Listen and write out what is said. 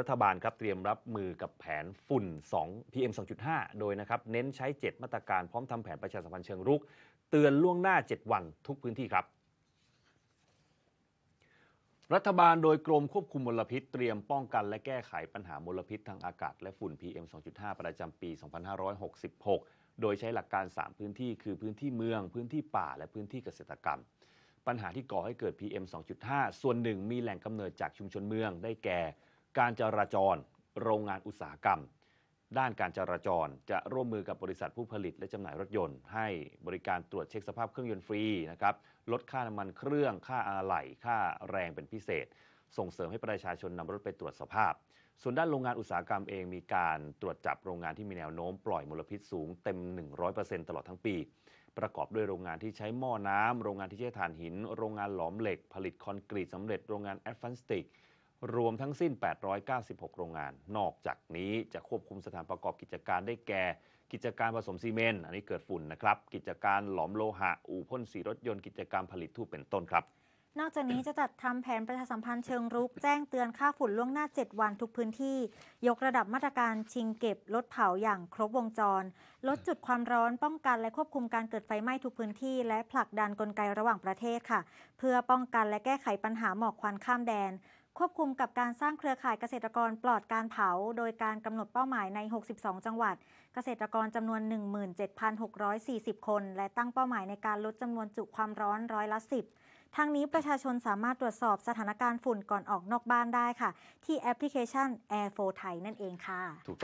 รัฐบาลครับเตรียมรับมือกับแผนฝุ่น 2 PM 2.5 โดยนะครับเน้นใช้ 7 มาตรการพร้อมทำแผนประชาสัมพันธ์เชิงรุก เตือนล่วงหน้า 7 วันทุกพื้นที่ครับ รัฐบาลโดยกรมควบคุมมลพิษเตรียมป้องกันและแก้ไขปัญหามลพิษทางอากาศและฝุ่น PM 2.5 ประจำปี 2566 โดยใช้หลักการ 3 พื้นที่คือพื้นที่เมือง พื้นที่ป่าและพื้นที่เกษตรกรรม ปัญหาที่ก่อให้เกิด PM 2.5 ส่วนหนึ่งมีแหล่งกำเนิดจากชุมชนเมืองได้แก่การจราจรโรงงานอุตสาหกรรม ด้านการจราจรจะร่วมมือกับบริษัทผู้ผลิต และจำหน่ายรถยนต์ ให้บริการตรวจเช็คสภาพเครื่องยนต์ฟรีนะครับลดค่าน้ำมันเครื่องค่าอะไหล่ค่าแรงเป็นพิเศษ ส่งเสริมให้ประชาชนนำรถไปตรวจสภาพ ส่วนด้านโรงงานอุตสาหกรรมเองมีการตรวจจับโรงงานที่มีแนวโน้มปล่อยมลพิษสูงเต็ม 100%ตลอดทั้งปี ประกอบด้วยโรงงานที่ใช้หม้อน้ำ โรงงานที่ใช้ถ่านหิน โรงงานหลอมเหล็ก ผลิตคอนกรีตสำเร็จโรงงานแอดฟันสติกรวมทั้งสิ้น 896 โรงงาน นอกจากนี้จะควบคุมสถานประกอบกิจการได้แก่กิจการผสมซีเมนต์ อันนี้เกิดฝุ่นนะครับ กิจการหลอมโลหะ อู่พ่นสีรถยนต์ กิจการผลิตทูบเป็นต้นครับนอกจากนี้จะจัดทำแผนประชาสัมพันธ์เชิงรุกแจ้งเตือนค่าฝุ่นล่วงหน้า 7 วันทุกพื้นที่ ยกระดับมาตรการชิงเก็บลดเผาอย่างครบวงจร ลดจุดความร้อนป้องกันและควบคุมการเกิดไฟไหม้ทุกพื้นที่ และผลักดันกลไกระหว่างประเทศค่ะ เพื่อป้องกันและแก้ไขปัญหาหมอกควันข้ามแดน ควบคุมกับการสร้างเครือข่ายเกษตรกรปลอดการเผา โดยการกำหนดเป้าหมายใน 62 จังหวัด เกษตรกรจำนวน 17,640 คน และตั้งเป้าหมายในการลดจำนวนจุความร้อนร้อยละ10ทางนี้ประชาชนสามารถตรวจสอบสถานการณ์ฝุ่นก่อนออกนอกบ้านได้ค่ะ ที่แอปพลิเคชัน Air4 Thai นั่นเองค่ะ